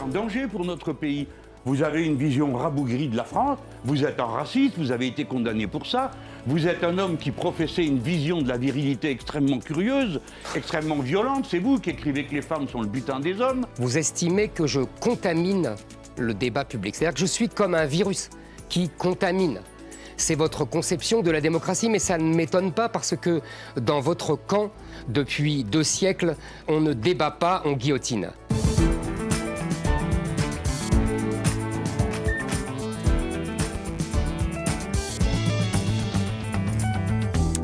en danger pour notre pays. Vous avez une vision rabougrie de la France, vous êtes un raciste, vous avez été condamné pour ça, vous êtes un homme qui professait une vision de la virilité extrêmement curieuse, extrêmement violente, c'est vous qui écrivez que les femmes sont le butin des hommes. Vous estimez que je contamine le débat public, c'est-à-dire que je suis comme un virus qui contamine. C'est votre conception de la démocratie, mais ça ne m'étonne pas parce que dans votre camp, depuis deux siècles, on ne débat pas, on guillotine.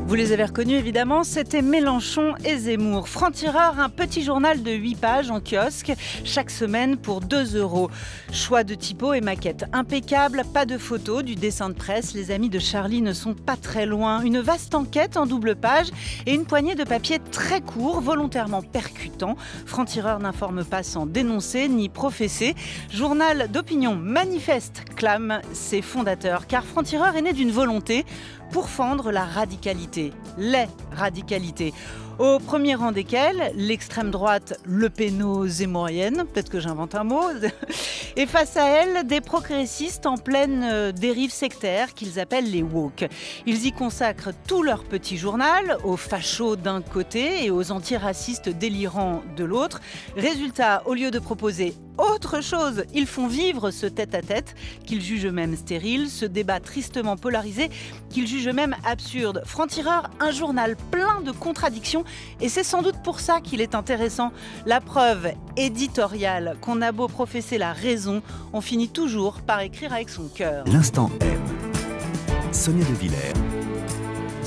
Vous les avez reconnus évidemment, c'était Mélenchon et Zemmour. Franc-tireur, un petit journal de 8 pages en kiosque chaque semaine pour 2 euros. Choix de typo et maquette impeccable, pas de photos, du dessin de presse. Les amis de Charlie ne sont pas très loin. Une vaste enquête en double page et une poignée de papier très court, volontairement percutant. Franc-tireur n'informe pas sans dénoncer ni professer. Journal d'opinion manifeste, clame ses fondateurs, car Franc-tireur est né d'une volonté pour fendre la radicalité, les radicalités. Au premier rang desquels, l'extrême droite le et Moyenne, peut-être que j'invente un mot, et face à elle, des progressistes en pleine euh, dérive sectaire qu'ils appellent les woke. Ils y consacrent tout leur petit journal, aux fachos d'un côté et aux antiracistes délirants de l'autre. Résultat, au lieu de proposer autre chose. Ils font vivre ce tête-à-tête qu'ils jugent eux-mêmes stérile, ce débat tristement polarisé qu'ils jugent eux-mêmes absurde. Franc-tireur, un journal plein de contradictions et c'est sans doute pour ça qu'il est intéressant. La preuve éditoriale qu'on a beau professer la raison, on finit toujours par écrire avec son cœur. L'instant M. Sonia de Villers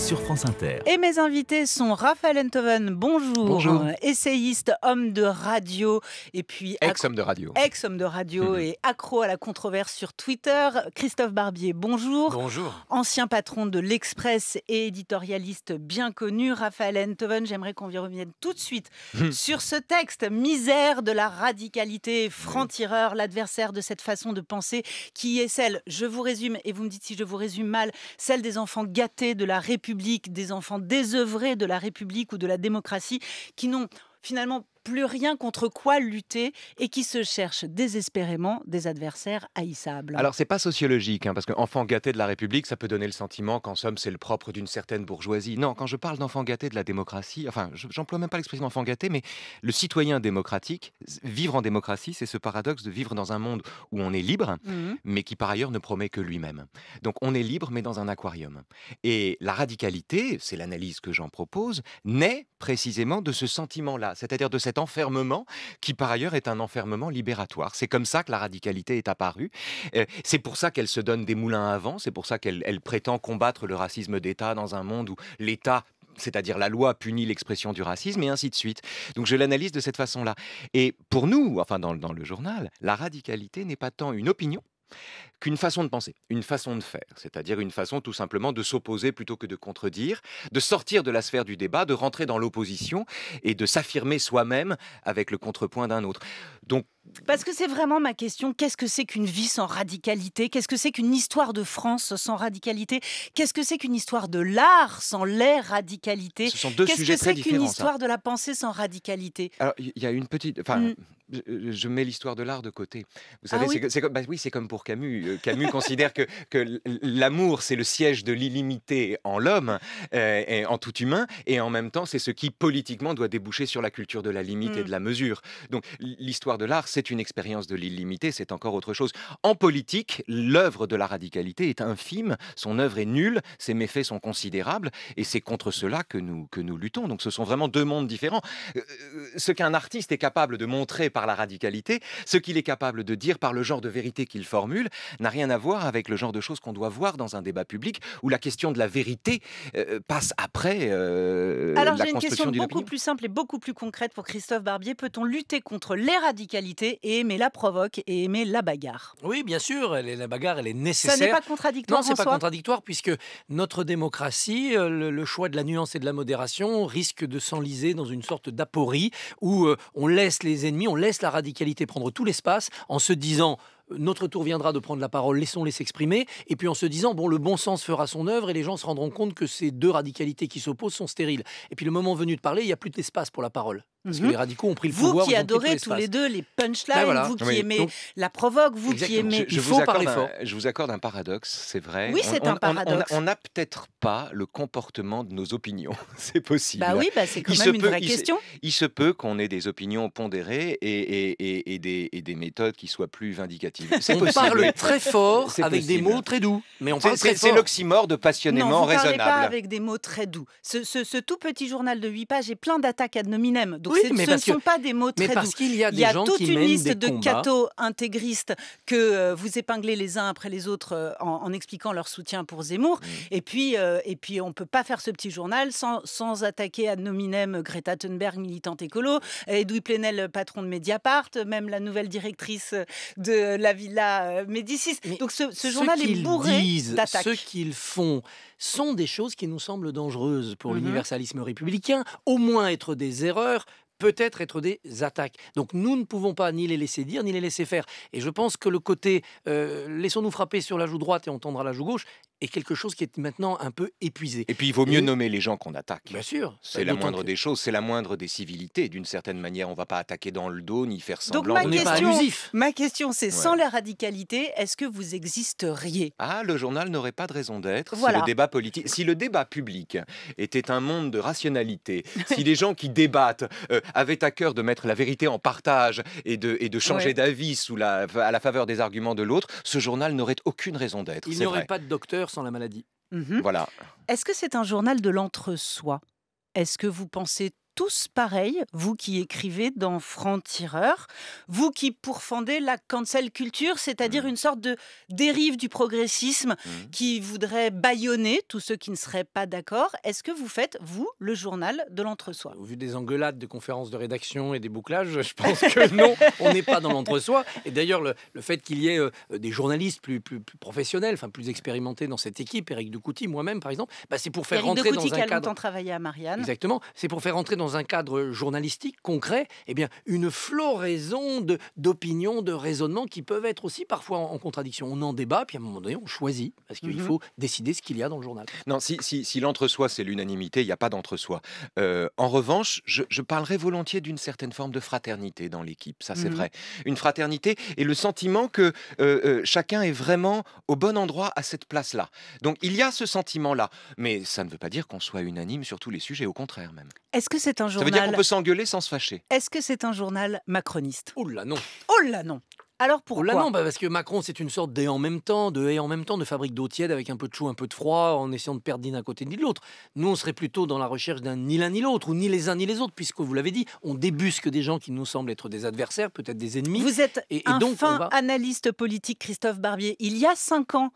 sur France Inter. Et mes invités sont Raphaël Entoven, bonjour, bonjour. essayiste, homme de radio, et puis... Ex-homme de radio. Ex-homme de radio mhm. et accro à la controverse sur Twitter. Christophe Barbier, bonjour. Bonjour. Ancien patron de l'Express et éditorialiste bien connu, Raphaël Entoven, j'aimerais qu'on y revienne tout de suite hmm. sur ce texte, Misère de la radicalité, franc-tireur, l'adversaire de cette façon de penser qui est celle, je vous résume, et vous me dites si je vous résume mal, celle des enfants gâtés de la République des enfants désœuvrés de la République ou de la démocratie, qui n'ont finalement pas plus rien contre quoi lutter et qui se cherche désespérément des adversaires haïssables. Alors c'est pas sociologique, hein, parce qu'enfant gâté de la République, ça peut donner le sentiment qu'en somme c'est le propre d'une certaine bourgeoisie. Non, quand je parle d'enfant gâté de la démocratie, enfin j'emploie même pas l'expression enfant gâté, mais le citoyen démocratique, vivre en démocratie, c'est ce paradoxe de vivre dans un monde où on est libre, mmh mais qui par ailleurs ne promet que lui-même. Donc on est libre, mais dans un aquarium. Et la radicalité, c'est l'analyse que j'en propose, naît précisément de ce sentiment-là, c'est-à-dire de cette cet enfermement qui par ailleurs est un enfermement libératoire. C'est comme ça que la radicalité est apparue. Euh, c'est pour ça qu'elle se donne des moulins à vent, c'est pour ça qu'elle prétend combattre le racisme d'État dans un monde où l'État c'est-à-dire la loi punit l'expression du racisme et ainsi de suite. Donc je l'analyse de cette façon-là. Et pour nous, enfin dans le journal, la radicalité n'est pas tant une opinion qu'une façon de penser, une façon de faire, c'est-à-dire une façon tout simplement de s'opposer plutôt que de contredire, de sortir de la sphère du débat, de rentrer dans l'opposition et de s'affirmer soi-même avec le contrepoint d'un autre. Donc parce que c'est vraiment ma question, qu'est-ce que c'est qu'une vie sans radicalité Qu'est-ce que c'est qu'une histoire de France sans radicalité Qu'est-ce que c'est qu'une histoire de l'art sans les radicalité Ce sont deux sujets différents. Qu'est-ce que c'est qu'une histoire de la pensée sans radicalité Alors, il y a une petite mmh. Euh, je, mets l'histoire de l'art de côté. Vous ah savez, c'est comme, bah oui, c'est comme pour Camus. Euh, Camus considère que, que l'amour, c'est le siège de l'illimité en l'homme, euh, et en tout humain, et en même temps, c'est ce qui politiquement doit déboucher sur la culture de la limite et mmh. de la mesure. Donc, l'histoire de l'art, c'est une expérience de l'illimité, c'est encore autre chose. En politique, l'œuvre de la radicalité est infime, son œuvre est nulle, ses méfaits sont considérables, et c'est contre cela que nous, que nous luttons. Donc, ce sont vraiment deux mondes différents. Ce qu'un artiste est capable de montrer par par la radicalité. Ce qu'il est capable de dire par le genre de vérité qu'il formule n'a rien à voir avec le genre de choses qu'on doit voir dans un débat public où la question de la vérité euh, passe après euh, Alors, la j'ai une question beaucoup plus simple et beaucoup plus concrète pour Christophe Barbier. Peut-on lutter contre les radicalités et aimer la provoque et aimer la bagarre Oui, bien sûr, elle la bagarre, elle est nécessaire. Ça n'est pas contradictoire Non, c'est pas contradictoire puisque notre démocratie, euh, le, le choix de la nuance et de la modération risque de s'enliser dans une sorte d'aporie où on laisse les ennemis, on laisse la radicalité prendre tout l'espace en se disant euh, notre tour viendra de prendre la parole, laissons-les s'exprimer, et puis en se disant, bon, le bon sens fera son œuvre et les gens se rendront compte que ces deux radicalités qui s'opposent sont stériles. Et puis le moment venu de parler, il n'y a plus d'espace pour la parole. Parce que mhm. les radicaux ont pris le vous Vous qui adorez tous les deux les punchlines, ben vous qui aimez la provoque, vous qui aimez. Je, il faut parler fort. je vous accorde un paradoxe, c'est vrai. Oui, c'est un paradoxe. On n'a peut-être pas le comportement de nos opinions. c'est possible. Bah oui, bah c'est quand même une vraie question. il se peut qu'on ait des opinions pondérées et, et, des, méthodes qui soient plus vindicatives. On possible. parle très fort avec des mots très doux. Mais on C'est l'oxymore de passionnément non, vous raisonnable. Parlez pas avec des mots très doux. Ce, ce tout petit journal de 8 pages est plein d'attaques ad nominem mais ce ne sont pas des mots très mais parce a, il y a toute une liste de cathos intégristes que euh, vous épinglez les uns après les autres euh, en, expliquant leur soutien pour Zemmour. Mm. Et puis, on euh, et puis, on peut pas faire ce petit journal sans, sans attaquer ad nominem Greta Thunberg, militante écolo, Edoui Plenel, patron de Mediapart, même la nouvelle directrice de la villa Médicis. Donc, ce, ce journal est bourré d'attaques. Ce qu'ils font sont des choses qui nous semblent dangereuses pour mmh l'universalisme républicain, au moins être des erreurs, peut-être être des attaques. Donc nous ne pouvons pas ni les laisser dire, ni les laisser faire. Et je pense que le côté euh, laissons-nous frapper sur la joue droite et on tendra la joue gauche est quelque chose qui est maintenant un peu épuisé. Et puis il vaut mieux nommer les gens qu'on attaque. Bien sûr. C'est euh, la moindre des choses, c'est la moindre des civilités. D'une certaine manière, on ne va pas attaquer dans le dos ni faire semblant. Donc ma on question, pas ma question, c'est sans la radicalité, est-ce que vous existeriez Ah, le journal n'aurait pas de raison d'être. Voilà. Si le débat politique, si le débat public était un monde de rationalité, si les gens qui débattent euh, avait à cœur de mettre la vérité en partage et de, et de changer d'avis sous la, à la faveur des arguments de l'autre, ce journal n'aurait aucune raison d'être. Il n'y aurait pas de docteur sans la maladie. Mhm. Voilà. Est-ce que c'est un journal de l'entre-soi Est-ce que vous pensez tous pareils, vous qui écrivez dans Franc-Tireur, vous qui pourfendez la cancel culture, c'est-à-dire mmh. une sorte de dérive du progressisme mmh. qui voudrait bâillonner tous ceux qui ne seraient pas d'accord. Est-ce que vous faites, vous, le journal de l'entre-soi Au vu des engueulades de conférences de rédaction et des bouclages, je pense que non, on n'est pas dans l'entre-soi. Et d'ailleurs, le, fait qu'il y ait euh, des journalistes plus, plus, professionnels, enfin plus expérimentés dans cette équipe, Eric Ducouti, moi-même par exemple, bah, c'est pour faire rentrer dans un cadre... à Marianne. Exactement, c'est pour faire rentrer dans un cadre journalistique concret, eh bien, une floraison d'opinions, de, raisonnements qui peuvent être aussi parfois en, contradiction. On en débat, puis à un moment donné, on choisit, parce qu'il mhm. faut décider ce qu'il y a dans le journal. Non, si, si, l'entre-soi, c'est l'unanimité, il n'y a pas d'entre-soi. Euh, en revanche, je, je parlerai volontiers d'une certaine forme de fraternité dans l'équipe, ça c'est mhm. vrai. Une fraternité et le sentiment que euh, euh, chacun est vraiment au bon endroit à cette place-là. Donc il y a ce sentiment-là, mais ça ne veut pas dire qu'on soit unanime sur tous les sujets, au contraire même. Est-ce que c'est un journal Ça veut dire qu'on peut s'engueuler sans se fâcher. Est-ce que c'est un journal macroniste oh là non. Oh là non. Alors oh pourquoi oh non, bah parce que Macron, c'est une sorte d'et en même temps, de et en même temps, de fabrique d'eau tiède avec un peu de chaud, un peu de froid, en essayant de perdre ni d'un côté ni de l'autre. Nous, on serait plutôt dans la recherche d'un ni l'un ni l'autre, ou ni les uns ni les autres, puisque vous l'avez dit, on débusque des gens qui nous semblent être des adversaires, peut-être des ennemis. Vous êtes et, un donc, fin analyste politique, Christophe Barbier. Il y a cinq ans,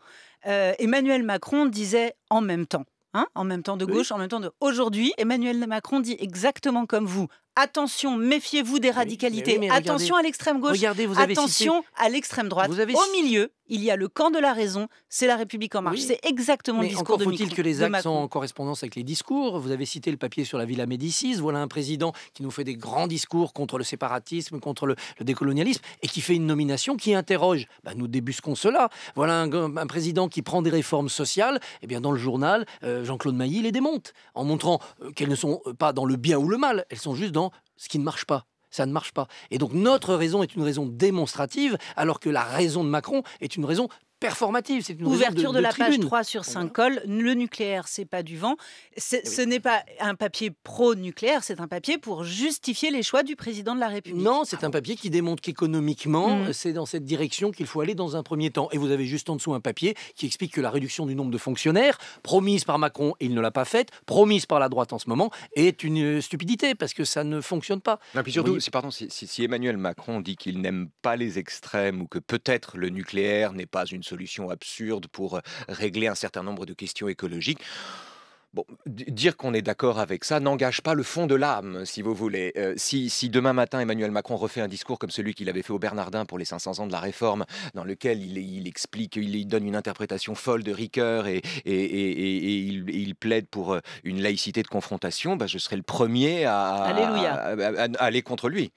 euh, Emmanuel Macron disait en même temps. Hein, en même temps de gauche, en même temps de aujourd'hui. Emmanuel Macron dit exactement comme vous, attention, méfiez-vous des radicalités, attention à l'extrême gauche, attention à l'extrême droite. Au milieu, il y a le camp de la raison, c'est la République en marche. c'est exactement le discours encore faut-il que les actes sont en correspondance avec les discours. Vous avez cité le papier sur la Villa Médicis. Voilà un président qui nous fait des grands discours contre le séparatisme, contre le, décolonialisme, et qui fait une nomination qui interroge. Bah, nous débusquons cela. Voilà un, président qui prend des réformes sociales. Et eh bien dans le journal, euh, Jean-Claude Mailly les démonte en montrant euh, qu'elles ne sont euh, pas dans le bien ou le mal. Elles sont juste dans ce qui ne marche pas. Ça ne marche pas. Et donc notre raison est une raison démonstrative, alors que la raison de Macron est une raison performative. C'est une ouverture de, la page 3 sur 5 cols. Le nucléaire, c'est pas du vent. Eh ce n'est pas un papier pro-nucléaire, c'est un papier pour justifier les choix du président de la République. Non, c'est un papier qui démontre qu'économiquement, mm. c'est dans cette direction qu'il faut aller dans un premier temps. Et vous avez juste en dessous un papier qui explique que la réduction du nombre de fonctionnaires, promise par Macron, il ne l'a pas faite, promise par la droite en ce moment, est une euh, stupidité parce que ça ne fonctionne pas. pardon, si, si, si Emmanuel Macron dit qu'il n'aime pas les extrêmes ou que peut-être le nucléaire n'est pas une solution absurde pour euh, régler un certain nombre de questions écologiques. Bon, dire qu'on est d'accord avec ça n'engage pas le fond de l'âme, si vous voulez. Euh, si, demain matin Emmanuel Macron refait un discours comme celui qu'il avait fait au Bernardin pour les 500 ans de la réforme, dans lequel il, il explique, il, donne une interprétation folle de Ricoeur et, il, plaide pour euh, une laïcité de confrontation, ben, je serai le premier à aller contre lui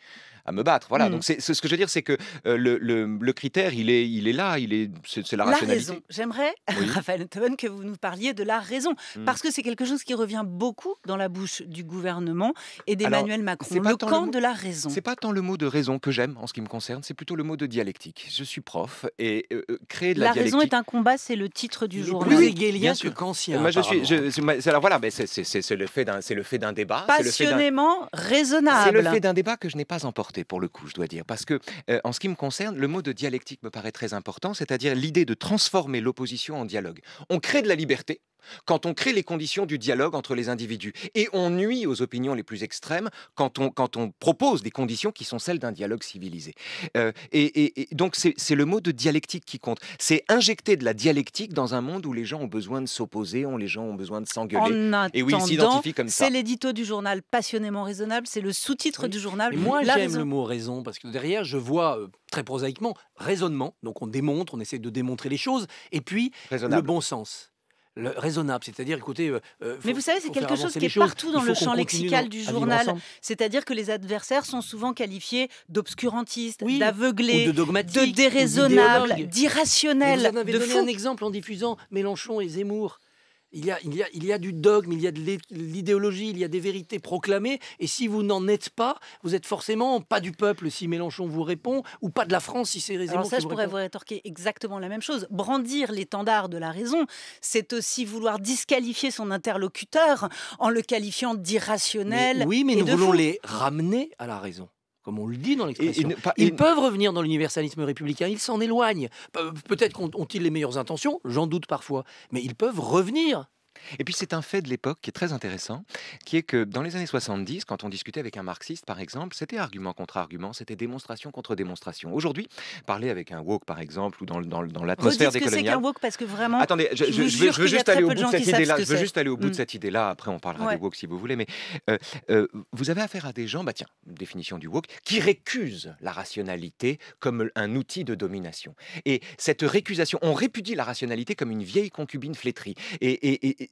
à me battre. Voilà. Mm. Donc c'est ce que je veux dire, c'est que euh, le, critère, il est, il est là, il est, c'est la, la rationalité. raison. J'aimerais, Raphaël que vous nous parliez de la raison, mm. parce que c'est quelque chose qui revient beaucoup dans la bouche du gouvernement et d'Emmanuel Macron. Le camp de la raison. C'est pas tant le mot de raison que j'aime en ce qui me concerne, c'est plutôt le mot de dialectique. Je suis prof et euh, euh, créer de la, la raison est un combat, c'est le titre du journal. Oui, bien sûr. je suis. alors voilà, c'est le fait d'un, c'est le fait d'un débat. Passionnément raisonnable. C'est le fait d'un débat que je n'ai pas emporté pour le coup, je dois dire, parce que euh, en ce qui me concerne, le mot de dialectique me paraît très important, c'est-à-dire l'idée de transformer l'opposition en dialogue. On crée de la liberté quand on crée les conditions du dialogue entre les individus, et on nuit aux opinions les plus extrêmes quand on, quand on propose des conditions qui sont celles d'un dialogue civilisé. Euh, et, donc c'est le mot de dialectique qui compte. C'est injecter de la dialectique dans un monde où les gens ont besoin de s'opposer, où les gens ont besoin de s'engueuler. Et oui, s'identifient comme ça. C'est l'édito du journal passionnément raisonnable, c'est le sous-titre du journal. moi, j'aime le mot raison Parce que derrière, je vois euh, très prosaïquement raisonnement. Donc on démontre, on essaie de démontrer les choses. Et puis le bon sens. Le raisonnable, c'est-à-dire, écoutez. Euh, euh, Mais vous savez, c'est quelque chose qui est partout dans le champ lexical du journal. C'est-à-dire que les adversaires sont souvent qualifiés d'obscurantistes, oui, d'aveuglés, de, de déraisonnables, d'irrationnels. Vous avez de donné un exemple en diffusant Mélenchon et Zemmour. Il y, a, du dogme, il y a de l'idéologie, il y a des vérités proclamées. Et si vous n'en êtes pas, vous êtes forcément pas du peuple si Mélenchon vous répond, ou pas de la France si c'est raison Alors ça, je pourrais vous rétorquer exactement la même chose. Brandir l'étendard de la raison, c'est aussi vouloir disqualifier son interlocuteur en le qualifiant d'irrationnel. Oui, mais nous voulons les ramener à la raison comme on le dit dans l'expression. Ils peuvent revenir dans l'universalisme républicain, ils s'en éloignent. Peut-être ont ils les meilleures intentions, j'en doute parfois, mais ils peuvent revenir et puis c'est un fait de l'époque qui est très intéressant, qui est que dans les années 70, quand on discutait avec un marxiste par exemple, c'était argument contre argument, c'était démonstration contre démonstration. Aujourd'hui, parler avec un woke par exemple ou dans, dans, dans l'atmosphère des coloniales. qu'un woke parce que vraiment. Attendez, je, veux juste aller au bout de cette idée-là. Je veux juste aller au bout de cette idée-là. Après, on parlera ouais. woke si vous voulez, mais euh, euh, vous avez affaire à des gens, bah tiens, définition du woke, qui récusent la rationalité comme un outil de domination. Et cette récusation, on répudie la rationalité comme une vieille concubine flétrie. et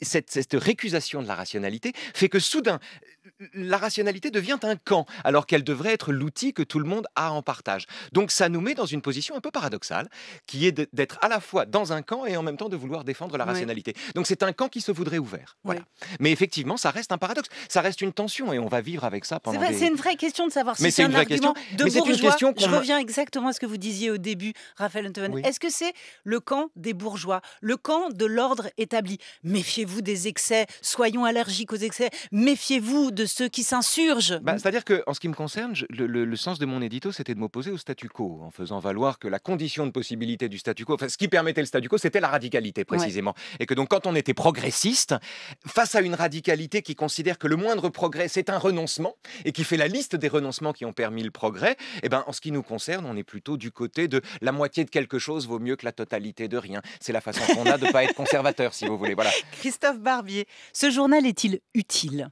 cette, récusation de la rationalité fait que soudain, la rationalité devient un camp, alors qu'elle devrait être l'outil que tout le monde a en partage. Donc ça nous met dans une position un peu paradoxale, qui est d'être à la fois dans un camp et en même temps de vouloir défendre la rationalité. Donc c'est un camp qui se voudrait ouvert. Voilà. Mais effectivement, ça reste un paradoxe, ça reste une tension et on va vivre avec ça pendant. C'est une vraie question de savoir si c'est un argument de Une question Je reviens exactement à ce que vous disiez au début, Raphaël Antoine. Est-ce que c'est le camp des bourgeois, le camp de l'ordre établi Méfiez-vous des excès, soyons allergiques aux excès, méfiez-vous de ceux qui s'insurgent. Bah, c'est-à-dire qu'en ce qui me concerne, le, sens de mon édito, c'était de m'opposer au statu quo, en faisant valoir que la condition de possibilité du statu quo, enfin, ce qui permettait le statu quo, c'était la radicalité, précisément. Et que donc, quand on était progressiste, face à une radicalité qui considère que le moindre progrès, c'est un renoncement, et qui fait la liste des renoncements qui ont permis le progrès, eh ben, en ce qui nous concerne, on est plutôt du côté de la moitié de quelque chose vaut mieux que la totalité de rien. C'est la façon qu'on a de ne pas être conservateur, si vous voulez. Christophe Barbier, ce journal est-il utile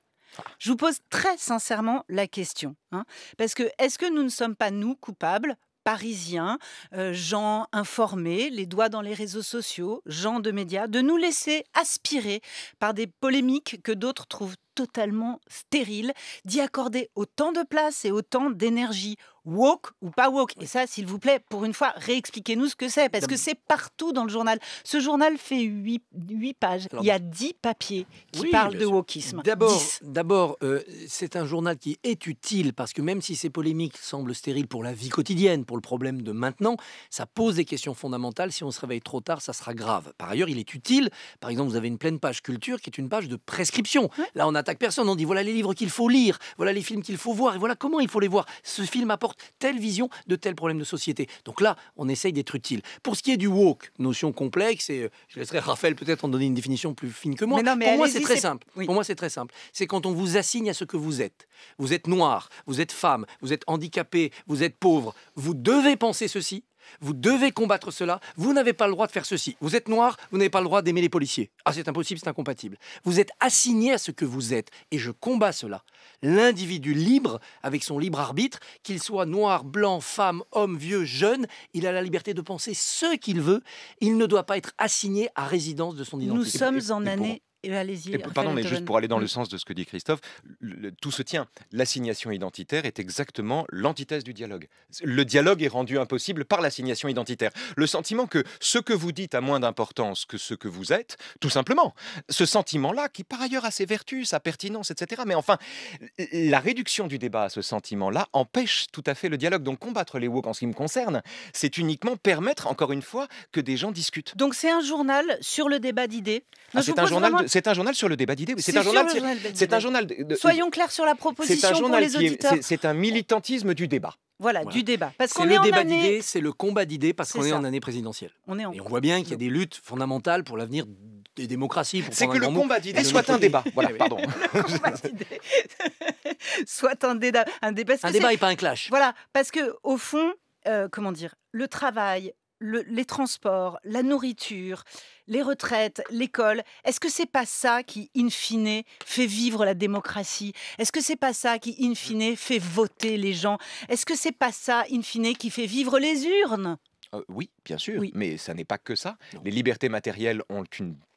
je vous pose très sincèrement la question. Hein. parce que est-ce que nous ne sommes pas, nous, coupables parisiens, euh, gens informés, les doigts dans les réseaux sociaux, gens de médias, de nous laisser aspirer par des polémiques que d'autres trouvent totalement stérile, d'y accorder autant de place et autant d'énergie woke ou pas woke. Et ça, s'il vous plaît, pour une fois, réexpliquez-nous ce que c'est, parce que c'est partout dans le journal. Ce journal fait 8, 8 pages. Il y a 10 papiers qui parlent de wokisme. D'abord, d'abord euh, c'est un journal qui est utile, parce que même si ces polémiques semblent stériles pour la vie quotidienne, pour le problème de maintenant, ça pose des questions fondamentales. Si on se réveille trop tard, ça sera grave. Par ailleurs, il est utile. Par exemple, vous avez une pleine page culture qui est une page de prescription. Là, on a personne, on dit voilà les livres qu'il faut lire, voilà les films qu'il faut voir, et voilà comment il faut les voir. Ce film apporte telle vision de tel problème de société. Donc là, on essaye d'être utile. Pour ce qui est du woke, notion complexe, et euh, je laisserai Raphaël peut-être en donner une définition plus fine que moi. Mais moi, c'est très simple. Pour moi, c'est très simple. C'est quand on vous assigne à ce que vous êtes. Vous êtes noir, vous êtes femme, vous êtes handicapé, vous êtes pauvre. Vous devez penser ceci vous devez combattre cela. Vous n'avez pas le droit de faire ceci. Vous êtes noir, vous n'avez pas le droit d'aimer les policiers. Ah, c'est impossible, c'est incompatible. Vous êtes assigné à ce que vous êtes et je combats cela. L'individu libre, avec son libre arbitre, qu'il soit noir, blanc, femme, homme, vieux, jeune, il a la liberté de penser ce qu'il veut. Il ne doit pas être assigné à résidence de son identité. Nous sommes en année eh ben, allez-y. Pardon, mais juste pour aller dans le mm. sens de ce que dit Christophe, tout se tient. L'assignation identitaire est exactement l'antithèse du dialogue. Le dialogue est rendu impossible par l'assignation identitaire. Le sentiment que ce que vous dites a moins d'importance que ce que vous êtes, tout simplement. Ce sentiment-là, qui par ailleurs a ses vertus, sa pertinence, etc. Mais enfin, la réduction du débat à ce sentiment-là empêche tout à fait le dialogue. Donc combattre les woke en ce qui me concerne, c'est uniquement permettre, encore une fois, que des gens discutent. Donc c'est un journal sur le débat d'idées. Ah, c'est un journal, c'est un journal sur le débat d'idées. C'est un journal. C'est un journal. Soyons clairs sur la proposition pour les auditeurs. C'est un militantisme du débat. Voilà, du débat. Parce qu'on est, le débat année... d'idées, c'est le combat d'idées parce qu'on est en année présidentielle. On est Et on voit bien qu'il y a des luttes fondamentales pour l'avenir des démocraties. C'est que le combat d'idées soit un débat. Voilà, pardon. combat d'idées soit un débat. Un débat, un débat et pas un clash. Voilà, parce que au fond, euh, comment dire, le travail, les transports, la nourriture, les retraites, l'école. Est-ce que c'est pas ça qui, in fine, fait vivre la démocratie Est-ce que c'est pas ça qui, in mmh. fine, fait voter les gens Est-ce que c'est pas ça, in fine, qui fait vivre les urnes euh, oui, bien sûr, mais ça n'est pas que ça. Les libertés matérielles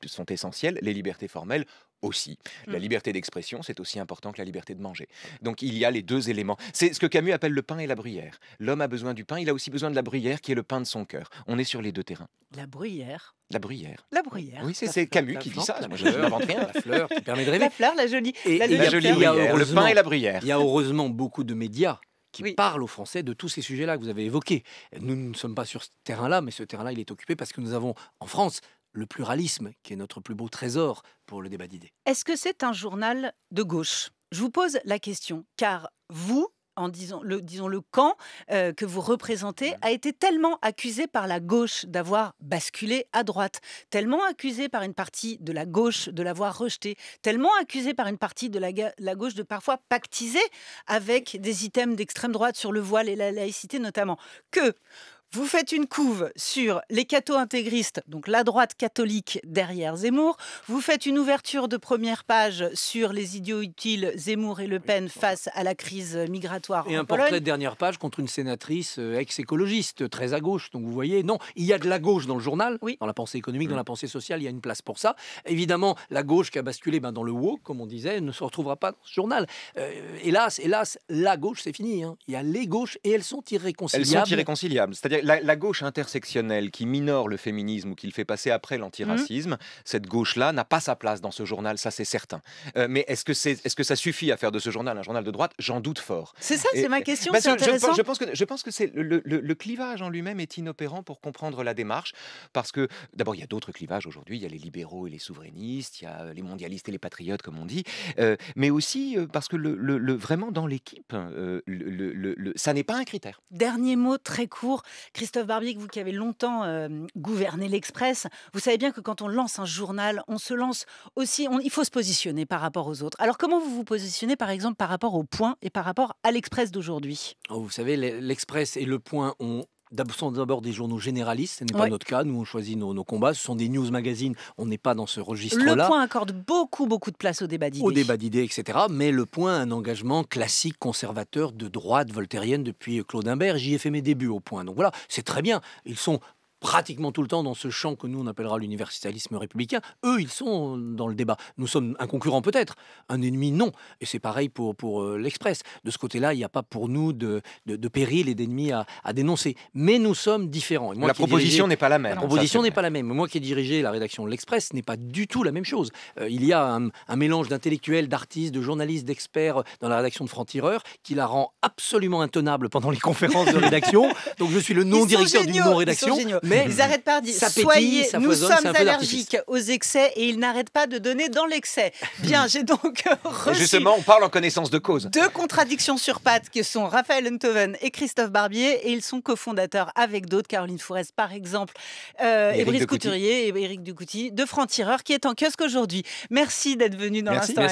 sont essentielles, les libertés formelles aussi. La mmh. liberté d'expression, c'est aussi important que la liberté de manger. Donc il y a les deux éléments. C'est ce que Camus appelle le pain et la bruyère. L'homme a besoin du pain, il a aussi besoin de la bruyère qui est le pain de son cœur. On est sur les deux terrains. La bruyère la bruyère. La bruyère. Oui, c'est Camus qui dit ça. La, fleur, rien. la fleur qui permet de rêver. La fleur, la jolie. Et, la, jolie le pain et la bruyère. Il y a heureusement beaucoup de médias qui parlent aux Français de tous ces sujets-là que vous avez évoqués. Nous ne sommes pas sur ce terrain-là, mais ce terrain-là, il est occupé parce que nous avons en France le pluralisme, qui est notre plus beau trésor pour le débat d'idées. Est-ce que c'est un journal de gauche Je vous pose la question, car vous, en disant le, disons le camp euh, que vous représentez, a été tellement accusé par la gauche d'avoir basculé à droite, tellement accusé par une partie de la gauche de l'avoir rejeté, tellement accusé par une partie de la, la gauche de parfois pactiser avec des items d'extrême droite sur le voile et la laïcité notamment, que vous faites une couve sur les cathos intégristes, donc la droite catholique derrière Zemmour. Vous faites une ouverture de première page sur les idiots utiles Zemmour et Le Pen face à la crise migratoire. Et un portrait de dernière page contre une sénatrice euh, ex-écologiste, très à gauche. Donc vous voyez, non, il y a de la gauche dans le journal, dans la pensée économique, dans mmh. la pensée sociale, il y a une place pour ça. Évidemment, la gauche qui a basculé ben, dans le woke, comme on disait, ne se retrouvera pas dans ce journal. Euh, hélas, hélas, la gauche, c'est fini. Hein. Il y a les gauches et elles sont irréconciliables. Elles sont irréconciliables. C'est-à-dire la, gauche intersectionnelle qui minore le féminisme ou qui le fait passer après l'antiracisme, cette gauche-là n'a pas sa place dans ce journal, ça c'est certain. Euh, mais est-ce que, est, que ça suffit à faire de ce journal un journal de droite J'en doute fort. C'est ça, c'est ma question. Je, pense que, je pense que c'est le, clivage en lui-même est inopérant pour comprendre la démarche, parce que d'abord il y a d'autres clivages aujourd'hui. Il y a les libéraux et les souverainistes, il y a les mondialistes et les patriotes, comme on dit, euh, mais aussi euh, parce que vraiment dans l'équipe, ça n'est pas un critère. Dernier mot très court. Christophe Barbier, vous qui avez longtemps euh, gouverné l'Express, vous savez bien que quand on lance un journal, on se lance aussi, on, il faut se positionner par rapport aux autres. Alors comment vous vous positionnez par exemple par rapport au point et par rapport à l'Express d'aujourd'hui oh, Vous savez, l'Express et le point ont sont d'abord des journaux généralistes, ce n'est pas notre cas, nous on choisit nos, nos, combats, ce sont des news magazines, on n'est pas dans ce registre-là. Le point accorde beaucoup, beaucoup de place au débat d'idées. Au débat d'idées, etc. Mais le point a un engagement classique, conservateur, de droite, voltairienne depuis Claude Imbert, j'y ai fait mes débuts au point. Donc voilà, c'est très bien, ils sont pratiquement tout le temps dans ce champ que nous on appellera l'universalisme républicain. Eux, ils sont dans le débat. Nous sommes un concurrent peut-être, un ennemi non. Et c'est pareil pour, pour euh, l'Express. De ce côté-là, il n'y a pas pour nous de, de, péril et d'ennemis à, à, dénoncer. Mais nous sommes différents. la proposition n'est pas la même. La proposition n'est pas la même. Moi qui ai dirigé la rédaction de l'Express, ce n'est pas du tout la même chose. Euh, il y a un, mélange d'intellectuels, d'artistes, de journalistes, d'experts euh, dans la rédaction de Franck tireur qui la rend absolument intenable pendant les conférences de rédaction. Donc je suis le non-directeur d'une non-rédaction. Ils n'arrêtent pas de dire soyez, nous sommes allergiques aux excès et ils n'arrêtent pas de donner dans l'excès. Bien, j'ai donc reçu. Justement, on parle en connaissance de cause. Deux contradictions sur pattes qui sont Raphaël Enthoven et Christophe Barbier et ils sont cofondateurs avec d'autres, Caroline Fourez par exemple, euh, et, Couturier et Éric Ducouty de Franc Tireur qui est en kiosque aujourd'hui. Merci d'être venu dans l'instant.